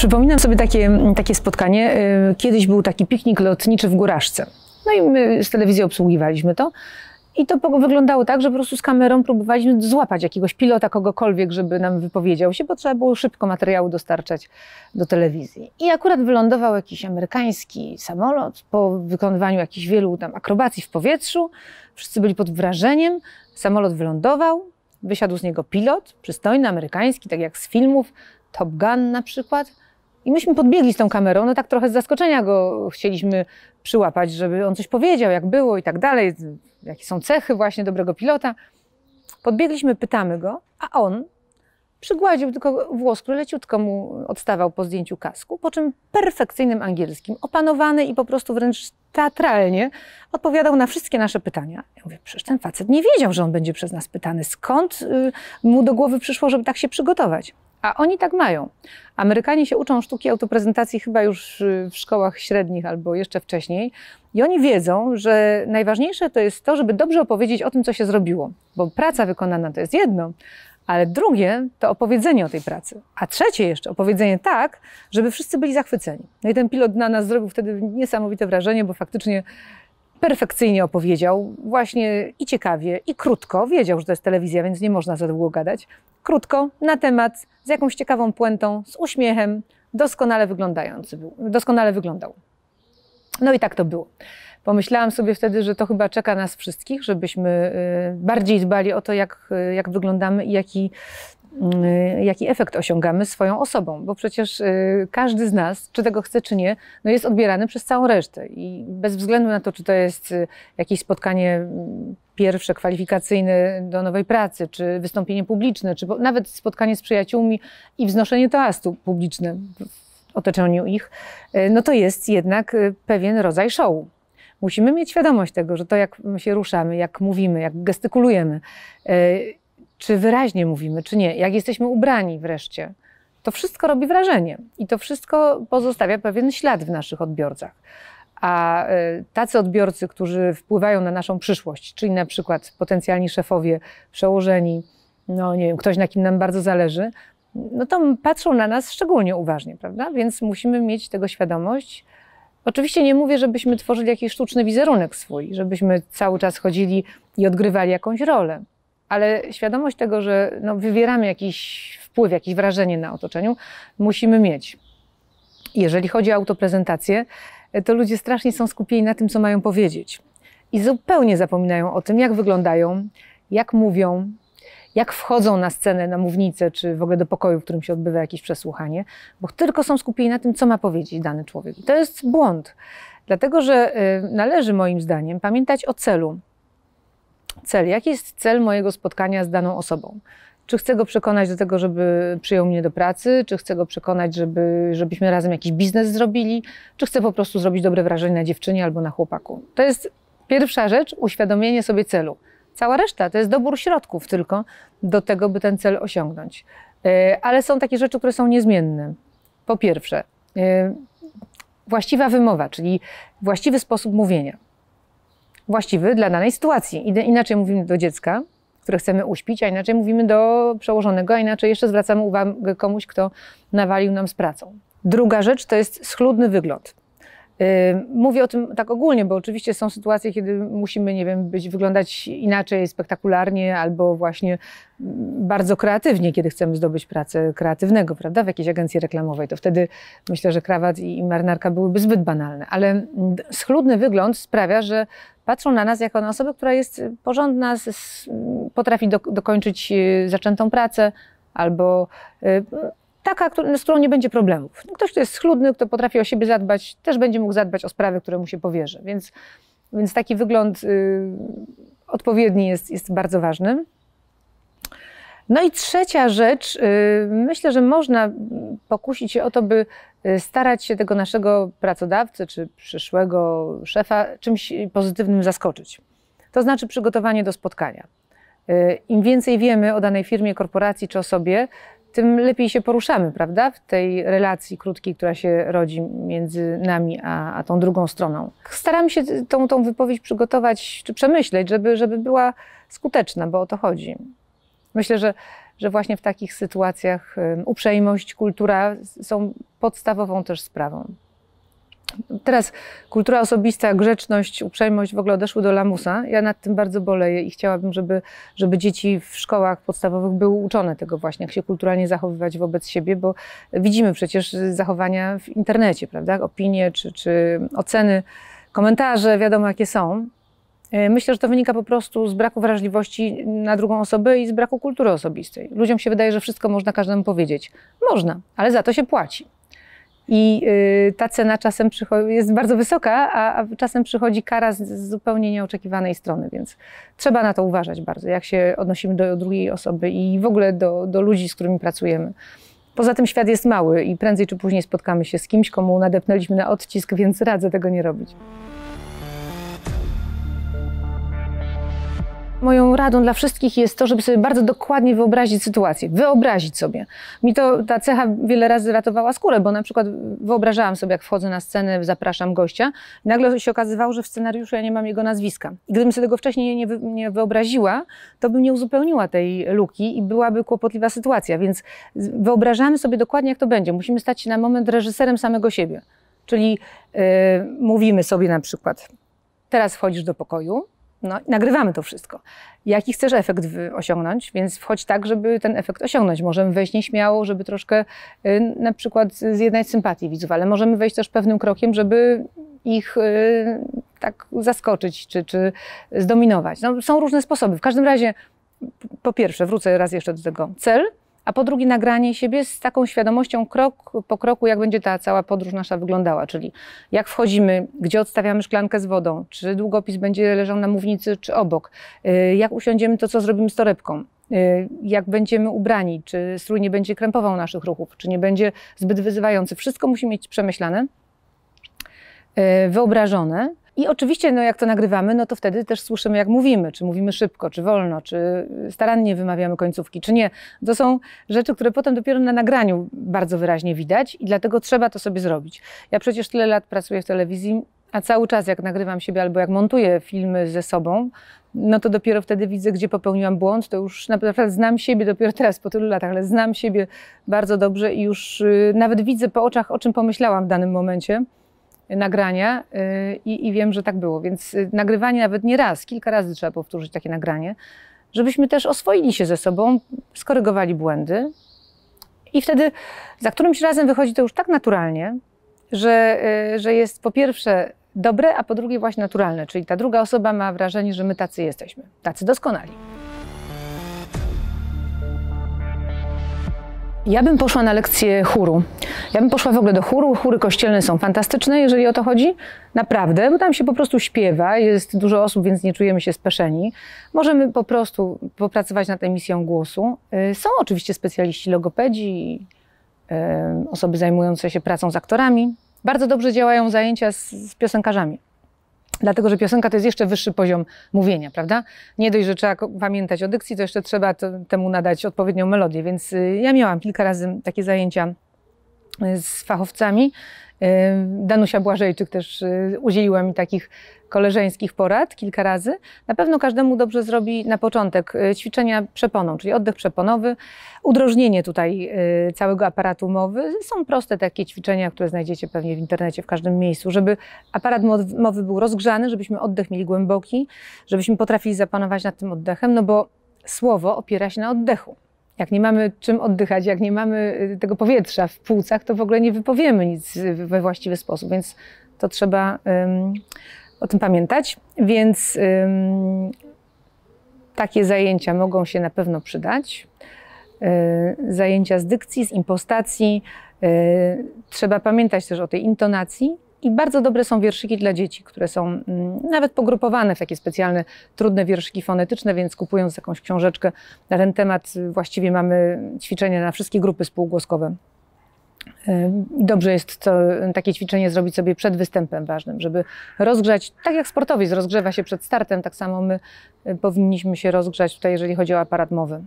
Przypominam sobie takie, takie spotkanie. Y, kiedyś był taki piknik lotniczy w Góraszce. No i my z telewizji obsługiwaliśmy to. I to wyglądało tak, że po prostu z kamerą próbowaliśmy złapać jakiegoś pilota, kogokolwiek, żeby nam wypowiedział się, bo trzeba było szybko materiału dostarczać do telewizji. I akurat wylądował jakiś amerykański samolot po wykonywaniu jakichś wielu tam akrobacji w powietrzu. Wszyscy byli pod wrażeniem. Samolot wylądował, wysiadł z niego pilot, przystojny, amerykański, tak jak z filmów, Top Gun na przykład – i myśmy podbiegli z tą kamerą, no tak trochę z zaskoczenia go chcieliśmy przyłapać, żeby on coś powiedział, jak było i tak dalej, jakie są cechy właśnie dobrego pilota. Podbiegliśmy, pytamy go, a on przygładził tylko włos, który leciutko mu odstawał po zdjęciu kasku, po czym perfekcyjnym angielskim, opanowany i po prostu wręcz teatralnie odpowiadał na wszystkie nasze pytania. Ja mówię, przecież ten facet nie wiedział, że on będzie przez nas pytany. Skąd y, mu do głowy przyszło, żeby tak się przygotować? A oni tak mają. Amerykanie się uczą sztuki autoprezentacji chyba już y, w szkołach średnich albo jeszcze wcześniej. I oni wiedzą, że najważniejsze to jest to, żeby dobrze opowiedzieć o tym, co się zrobiło. Bo praca wykonana to jest jedno, ale drugie to opowiedzenie o tej pracy. A trzecie jeszcze opowiedzenie tak, żeby wszyscy byli zachwyceni. No i ten pilot na nas zrobił wtedy niesamowite wrażenie, bo faktycznie perfekcyjnie opowiedział, właśnie i ciekawie, i krótko. Wiedział, że to jest telewizja, więc nie można za długo gadać. Krótko, na temat, z jakąś ciekawą puentą, z uśmiechem, doskonale wyglądający był, doskonale wyglądał. No i tak to było. Pomyślałam sobie wtedy, że to chyba czeka nas wszystkich, żebyśmy y, bardziej dbali o to, jak, y, jak wyglądamy i jaki Y, jaki efekt osiągamy swoją osobą, bo przecież y, każdy z nas, czy tego chce, czy nie, no jest odbierany przez całą resztę. I bez względu na to, czy to jest y, jakieś spotkanie mm, pierwsze, kwalifikacyjne do nowej pracy, czy wystąpienie publiczne, czy nawet spotkanie z przyjaciółmi i wznoszenie toastu publiczne w otoczeniu ich, no to jest jednak pewien rodzaj show musimy mieć świadomość tego, że to jak się ruszamy, jak mówimy, jak gestykulujemy, czy wyraźnie mówimy, czy nie, jak jesteśmy ubrani wreszcie. To wszystko robi wrażenie i to wszystko pozostawia pewien ślad w naszych odbiorcach. A e, tacy odbiorcy, którzy wpływają na naszą przyszłość, czyli na przykład potencjalni szefowie, przełożeni, no nie wiem, ktoś na kim nam bardzo zależy, no to patrzą na nas szczególnie uważnie, prawda? Więc musimy mieć tego świadomość. Oczywiście nie mówię, żebyśmy tworzyli jakiś sztuczny wizerunek swój, żebyśmy cały czas chodzili i odgrywali jakąś rolę ale świadomość tego, że no, wywieramy jakiś wpływ, jakieś wrażenie na otoczeniu, musimy mieć. Jeżeli chodzi o autoprezentację, to ludzie strasznie są skupieni na tym, co mają powiedzieć. I zupełnie zapominają o tym, jak wyglądają, jak mówią, jak wchodzą na scenę, na mównicę, czy w ogóle do pokoju, w którym się odbywa jakieś przesłuchanie, bo tylko są skupieni na tym, co ma powiedzieć dany człowiek. I to jest błąd, dlatego że y, należy moim zdaniem pamiętać o celu cel. Jaki jest cel mojego spotkania z daną osobą? Czy chcę go przekonać do tego, żeby przyjął mnie do pracy? Czy chcę go przekonać, żeby, żebyśmy razem jakiś biznes zrobili? Czy chcę po prostu zrobić dobre wrażenie na dziewczynie albo na chłopaku? To jest pierwsza rzecz, uświadomienie sobie celu. Cała reszta to jest dobór środków tylko do tego, by ten cel osiągnąć. E, ale są takie rzeczy, które są niezmienne. Po pierwsze, e, właściwa wymowa, czyli właściwy sposób mówienia właściwy dla danej sytuacji. Inaczej mówimy do dziecka, które chcemy uśpić, a inaczej mówimy do przełożonego, a inaczej jeszcze zwracamy uwagę komuś, kto nawalił nam z pracą. Druga rzecz to jest schludny wygląd. Y, mówię o tym tak ogólnie, bo oczywiście są sytuacje, kiedy musimy, nie wiem, być, wyglądać inaczej, spektakularnie albo właśnie mm, bardzo kreatywnie, kiedy chcemy zdobyć pracę kreatywnego, prawda, w jakiejś agencji reklamowej. To wtedy myślę, że krawat i marynarka byłyby zbyt banalne, ale mm, schludny wygląd sprawia, że patrzą na nas jako na osobę, która jest porządna, potrafi dokończyć y, zaczętą pracę, albo y, taka, z którą nie będzie problemów. No, ktoś, kto jest schludny, kto potrafi o siebie zadbać, też będzie mógł zadbać o sprawy, które mu się powierzy. Więc, więc taki wygląd y, odpowiedni jest, jest bardzo ważny. No i trzecia rzecz, y, myślę, że można pokusić się o to, by y, starać się tego naszego pracodawcę czy przyszłego szefa czymś pozytywnym zaskoczyć. To znaczy przygotowanie do spotkania. Y, Im więcej wiemy o danej firmie, korporacji czy osobie, tym lepiej się poruszamy, prawda? W tej relacji krótkiej, która się rodzi między nami a, a tą drugą stroną. Staram się tą, tą wypowiedź przygotować czy przemyśleć, żeby, żeby była skuteczna, bo o to chodzi. Myślę, że, że właśnie w takich sytuacjach um, uprzejmość, kultura są podstawową też sprawą. Teraz kultura osobista, grzeczność, uprzejmość w ogóle odeszły do lamusa. Ja nad tym bardzo boleję i chciałabym, żeby, żeby dzieci w szkołach podstawowych były uczone tego właśnie, jak się kulturalnie zachowywać wobec siebie, bo widzimy przecież zachowania w internecie, prawda? Opinie czy, czy oceny, komentarze, wiadomo jakie są. E, myślę, że to wynika po prostu z braku wrażliwości na drugą osobę i z braku kultury osobistej. Ludziom się wydaje, że wszystko można każdemu powiedzieć. Można, ale za to się płaci. I y, ta cena czasem jest bardzo wysoka, a, czasem przychodzi kara z, zupełnie nieoczekiwanej strony, więc trzeba na to uważać bardzo, jak się odnosimy do drugiej osoby i w ogóle do, do ludzi, z którymi pracujemy. Poza tym świat jest mały i prędzej czy później spotkamy się z kimś, komu nadepnęliśmy na odcisk, więc radzę tego nie robić. Moją radą dla wszystkich jest to, żeby sobie bardzo dokładnie wyobrazić sytuację, wyobrazić sobie. Mi to ta cecha wiele razy ratowała skórę, bo na przykład wyobrażałam sobie, jak wchodzę na scenę, zapraszam gościa, i nagle się okazywało, że w scenariuszu ja nie mam jego nazwiska. I gdybym sobie tego wcześniej nie, nie wyobraziła, to bym nie uzupełniła tej luki i byłaby kłopotliwa sytuacja. Więc wyobrażamy sobie dokładnie, jak to będzie. Musimy stać się na moment reżyserem samego siebie. Czyli yy, mówimy sobie na przykład, teraz wchodzisz do pokoju, no, nagrywamy to wszystko. Jaki chcesz efekt osiągnąć, więc wchodź tak, żeby ten efekt osiągnąć. Możemy wejść nieśmiało, żeby troszkę y, na przykład zjednać sympatię widzów, ale możemy wejść też pewnym krokiem, żeby ich y, tak zaskoczyć czy, czy zdominować. No, są różne sposoby. W każdym razie, po pierwsze, wrócę raz jeszcze do tego. Cel a po drugie nagranie siebie z taką świadomością krok po kroku, jak będzie ta cała podróż nasza wyglądała, czyli jak wchodzimy, gdzie odstawiamy szklankę z wodą, czy długopis będzie leżał na mównicy, czy obok, y, jak usiądziemy, to co zrobimy z torebką y, jak będziemy ubrani, czy strój nie będzie krępował naszych ruchów, czy nie będzie zbyt wyzywający. Wszystko musi mieć przemyślane, y, wyobrażone i oczywiście, no jak to nagrywamy, no to wtedy też słyszymy, jak mówimy, czy mówimy szybko, czy wolno, czy starannie wymawiamy końcówki, czy nie. To są rzeczy, które potem dopiero na nagraniu bardzo wyraźnie widać i dlatego trzeba to sobie zrobić. Ja przecież tyle lat pracuję w telewizji, a cały czas jak nagrywam siebie albo jak montuję filmy ze sobą, no to dopiero wtedy widzę, gdzie popełniłam błąd. To już naprawdę znam siebie dopiero teraz po tylu latach, ale znam siebie bardzo dobrze i już y, nawet widzę po oczach, o czym pomyślałam w danym momencie nagrania y, i, i wiem, że tak było. Więc y, nagrywanie nawet nie raz, kilka razy trzeba powtórzyć takie nagranie, żebyśmy też oswoili się ze sobą, skorygowali błędy. I wtedy za którymś razem wychodzi to już tak naturalnie, że, y, że jest po pierwsze dobre, a po drugie właśnie naturalne, czyli ta druga osoba ma wrażenie, że my tacy jesteśmy, tacy doskonali. Ja bym poszła na lekcję chóru. Ja bym poszła w ogóle do chóru. Chóry kościelne są fantastyczne, jeżeli o to chodzi. Naprawdę, bo tam się po prostu śpiewa, jest dużo osób, więc nie czujemy się speszeni. Możemy po prostu popracować nad emisją głosu. Y, są oczywiście specjaliści logopedzi, y, osoby zajmujące się pracą z aktorami. Bardzo dobrze działają zajęcia z, z piosenkarzami. Dlatego, że piosenka to jest jeszcze wyższy poziom mówienia, prawda? Nie dość, że trzeba pamiętać o dykcji, to jeszcze trzeba temu nadać odpowiednią melodię. Więc y, ja miałam kilka razy takie zajęcia z fachowcami. Y, Danusia Błażejczyk też y, udzieliła mi takich koleżeńskich porad kilka razy. Na pewno każdemu dobrze zrobi na początek y, ćwiczenia przeponą, czyli oddech przeponowy, udrożnienie tutaj całego aparatu mowy. Są proste takie ćwiczenia, które znajdziecie pewnie w internecie w każdym miejscu, żeby aparat mowy był rozgrzany, żebyśmy oddech mieli głęboki, żebyśmy potrafili zapanować nad tym oddechem, no bo słowo opiera się na oddechu. Jak nie mamy czym oddychać, jak nie mamy y, tego powietrza w płucach, to w ogóle nie wypowiemy nic y, we właściwy sposób, więc to trzeba um, o tym pamiętać. Więc um, takie zajęcia mogą się na pewno przydać. Y, zajęcia z dykcji, z impostacji. Trzeba pamiętać też o tej intonacji, i bardzo dobre są wierszyki dla dzieci, które są mm, nawet pogrupowane w takie specjalne, trudne wierszyki fonetyczne, więc kupując jakąś książeczkę na ten temat, y, właściwie mamy ćwiczenie na wszystkie grupy spółgłoskowe. Y, dobrze jest to, takie ćwiczenie zrobić sobie przed występem ważnym, żeby rozgrzać, tak jak sportowiec rozgrzewa się przed startem, tak samo my y, powinniśmy się rozgrzać tutaj, jeżeli chodzi o aparat mowy.